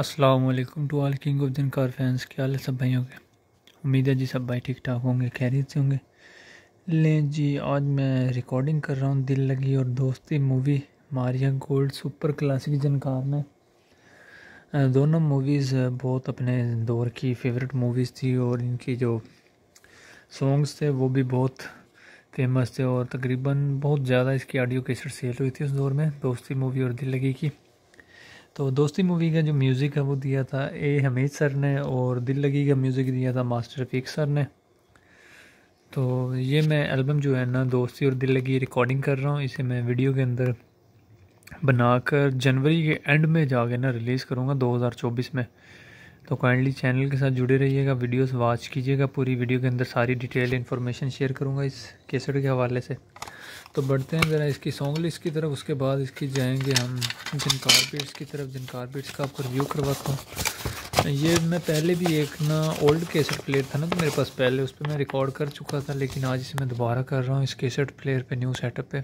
असलम टू आल किंग ऑफ दिनकार फैंस क्या हाल है सब भाइयों के उम्मीद है जी सब भाई ठीक ठाक होंगे खैरियत से होंगे लें जी आज मैं रिकॉर्डिंग कर रहा हूँ दिल लगी और दोस्ती मूवी मारिया गोल्ड सुपर क्लासिक जनकार में दोनों मूवीज़ बहुत अपने दौर की फेवरेट मूवीज़ थी और इनकी जो सॉन्ग्स थे वो भी बहुत फेमस थे और तकरीबन बहुत ज़्यादा इसकी ऑडियो कैसेट सेल हुई थी उस दौर में दोस्ती मूवी और दिल लगी की तो दोस्ती मूवी का जो म्यूज़िक है वो दिया था ए हमीद सर ने और दिल लगी का म्यूज़िक दिया था मास्टर रफीक सर ने तो ये मैं एल्बम जो है ना दोस्ती और दिल लगी रिकॉर्डिंग कर रहा हूँ इसे मैं वीडियो के अंदर बनाकर जनवरी के एंड में जाके ना रिलीज़ करूँगा दो में तो काइंडली चैनल के साथ जुड़े रहिएगा वीडियोस वॉच कीजिएगा पूरी वीडियो के अंदर सारी डिटेल इन्फॉर्मेशन शेयर करूँगा इस केसट के हवाले से तो बढ़ते हैं ज़रा इसकी सॉन्ग लिस्ट की तरफ उसके बाद इसकी जाएंगे हम जिन कारपेट्स की तरफ जिन कारपेट्स का आपको रिव्यू करवाता हूँ ये मैं पहले भी एक ना ओल्ड केसेट प्लेयर था ना तो मेरे पास पहले उस पर मैं रिकॉर्ड कर चुका था लेकिन आज इसे मैं दोबारा कर रहा हूँ इस केसेट प्लेयर पे न्यू सेटअप पे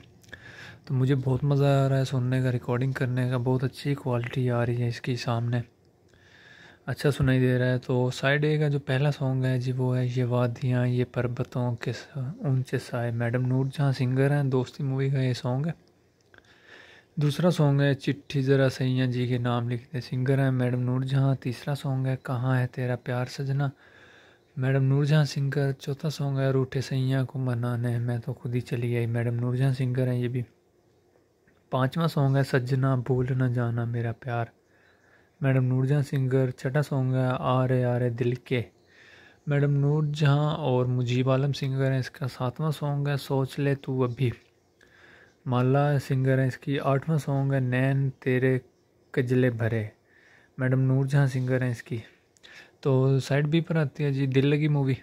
तो मुझे बहुत मज़ा आ रहा है सुनने का रिकॉर्डिंग करने का बहुत अच्छी क्वालिटी आ रही है इसकी सामने अच्छा सुनाई दे रहा है तो साइड ए का जो पहला सॉन्ग है जी वो है ये वादियाँ ये पर्वतों के ऊंचे साए मैडम नूर जहाँ सिंगर हैं दोस्ती मूवी का ये सॉन्ग है दूसरा सॉन्ग है चिट्ठी ज़रा सैया जी के नाम लिखते सिंगर हैं मैडम नूर जहाँ तीसरा सॉन्ग है कहाँ है तेरा प्यार सजना मैडम नूरजहाँ सिंगर चौथा सॉन्ग है रूठे सैया को मनाने मैं तो खुद ही चली आई मैडम जहाँ सिंगर हैं ये भी पाँचवा सॉन्ग है सजना भूल न जाना मेरा प्यार मैडम नूरजहाँ सिंगर छठा सॉन्ग है आ रे आ रे दिल के मैडम नूरजहाँ और मुजीब आलम सिंगर हैं इसका सातवां सॉन्ग है सोच ले तू अभी माला सिंगर है इसकी आठवां सॉन्ग है नैन तेरे कजले भरे मैडम नूरजहाँ सिंगर हैं इसकी तो साइड बी पर आती है जी दिल लगी मूवी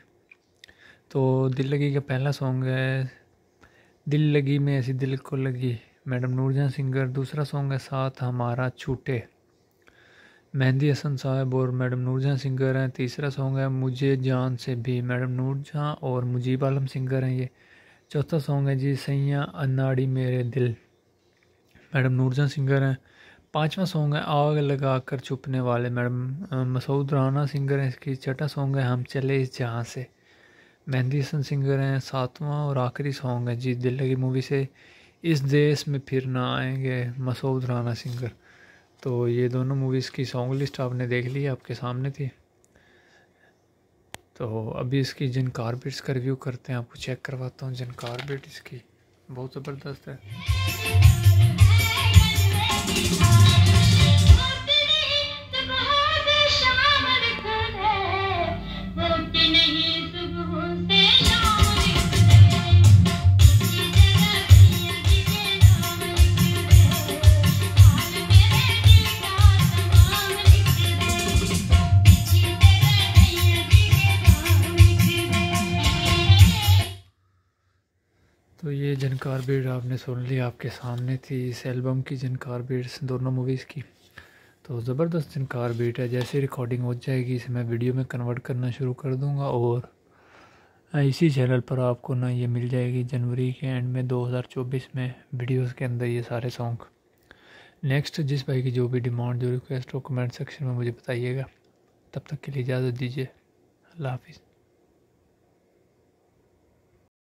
तो दिल लगी का पहला सॉन्ग है दिल लगी में ऐसी दिल को लगी मैडम नूरजहाँ सिंगर दूसरा सॉन्ग है साथ हमारा छूटे मेहंदी हसन साहब और मैडम नूरजहाँ सिंगर हैं तीसरा सॉन्ग है मुझे जान से भी मैडम नूरजहाँ और मुजीब आलम सिंगर हैं ये चौथा सॉन्ग है जी सैया अन्नाड़ी मेरे दिल मैडम नूरजहाँ सिंगर हैं पांचवा सॉन्ग है आग लगा कर छुपने वाले मैडम मसूद राना सिंगर हैं इसकी छठा सॉन्ग है हम चले इस जहाँ से मेहंदी हसन सिंगर हैं सातवां और आखिरी सॉन्ग है जी दिल लगी मूवी से इस देश में फिर ना आएंगे मसूद राना सिंगर तो ये दोनों मूवीज़ की सॉन्ग लिस्ट आपने देख ली आपके सामने थी तो अभी इसकी जिन कारबेट्स का रिव्यू करते हैं आपको चेक करवाता हूँ जिन कारबेट इसकी बहुत ज़बरदस्त है ये जन कारबेड आपने सुन ली आपके सामने थी इस एल्बम की जन कारबेड्स दोनों मूवीज़ की तो ज़बरदस्त जन कारबेड है जैसे रिकॉर्डिंग हो जाएगी इसे मैं वीडियो में कन्वर्ट करना शुरू कर दूँगा और इसी चैनल पर आपको ना ये मिल जाएगी जनवरी के एंड में 2024 में वीडियोस के अंदर ये सारे सॉन्ग नेक्स्ट जिस भाई की जो भी डिमांड जो रिक्वेस्ट हो कमेंट सेक्शन में मुझे बताइएगा तब तक के लिए इजाज़त दीजिए अल्लाह हाफिज़